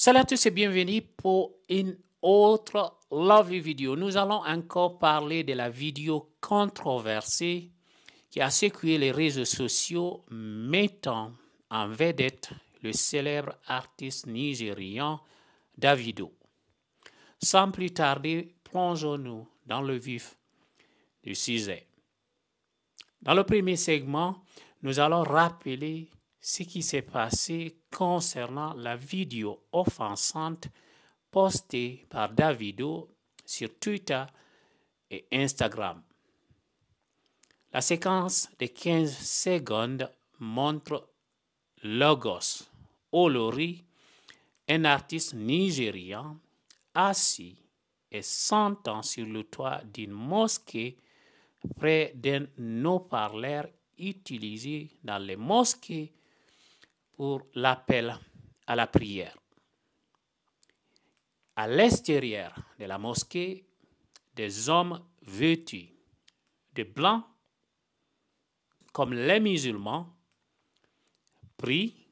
Salut à tous et bienvenue pour une autre lovely Vidéo. Nous allons encore parler de la vidéo controversée qui a secoué les réseaux sociaux mettant en vedette le célèbre artiste nigérian Davido. Sans plus tarder, plongeons-nous dans le vif du sujet. Dans le premier segment, nous allons rappeler ce qui s'est passé concernant la vidéo offensante postée par Davido sur Twitter et Instagram. La séquence de 15 secondes montre Logos Olori, un artiste nigérian, assis et sentant sur le toit d'une mosquée près d'un haut-parleur utilisé dans les mosquées pour l'appel à la prière. À l'extérieur de la mosquée, des hommes vêtus de blanc, comme les musulmans, prient.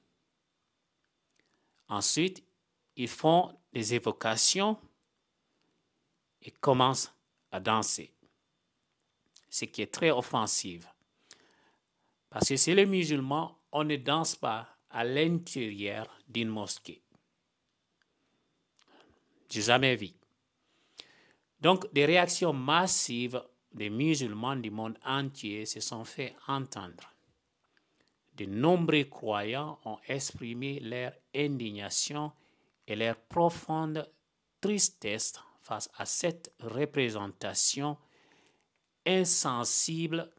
Ensuite, ils font des évocations et commencent à danser, ce qui est très offensif. Parce que si les musulmans, on ne danse pas à l'intérieur d'une mosquée. J'ai jamais vu. Donc, des réactions massives des musulmans du monde entier se sont fait entendre. De nombreux croyants ont exprimé leur indignation et leur profonde tristesse face à cette représentation insensible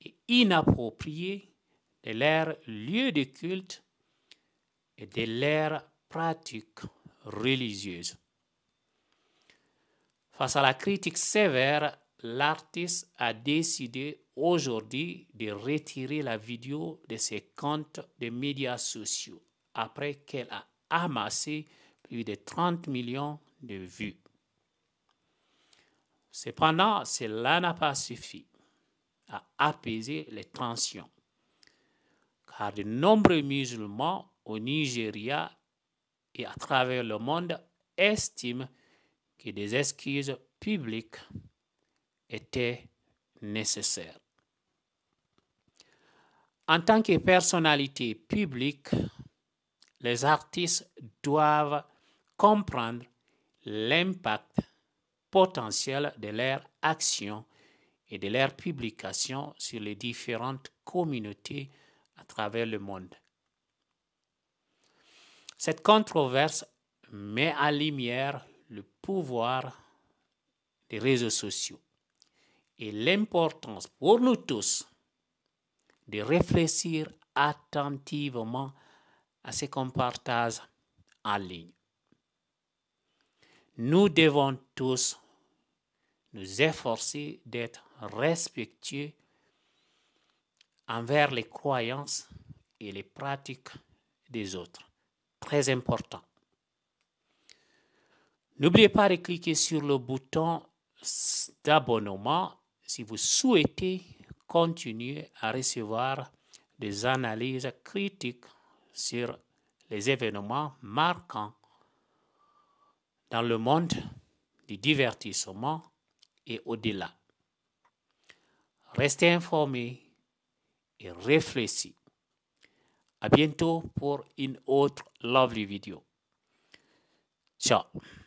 et inappropriée de leur lieu de culte et de l'ère pratique religieuse. Face à la critique sévère, l'artiste a décidé aujourd'hui de retirer la vidéo de ses comptes de médias sociaux après qu'elle a amassé plus de 30 millions de vues. Cependant, cela n'a pas suffi à apaiser les tensions, car de nombreux musulmans au Nigeria et à travers le monde estime que des excuses publiques étaient nécessaires. En tant que personnalité publique, les artistes doivent comprendre l'impact potentiel de leur action et de leur publication sur les différentes communautés à travers le monde. Cette controverse met en lumière le pouvoir des réseaux sociaux et l'importance pour nous tous de réfléchir attentivement à ce qu'on partage en ligne. Nous devons tous nous efforcer d'être respectueux envers les croyances et les pratiques des autres très important. N'oubliez pas de cliquer sur le bouton d'abonnement si vous souhaitez continuer à recevoir des analyses critiques sur les événements marquants dans le monde du divertissement et au-delà. Restez informés et réfléchis. A bientôt por un otro lovely video. Ciao.